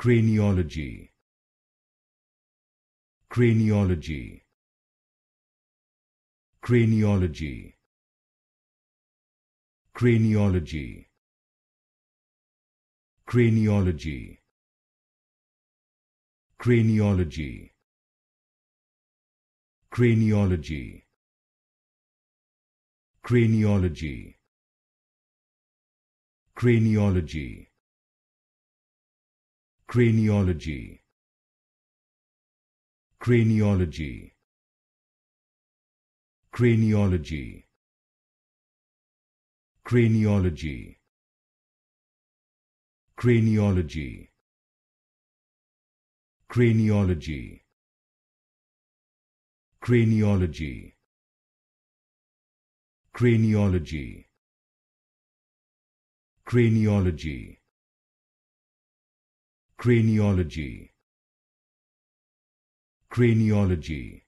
craniology craniology craniology craniology craniology craniology craniology craniology craniology craniology craniology craniology craniology craniology craniology craniology craniology craniology craniology craniology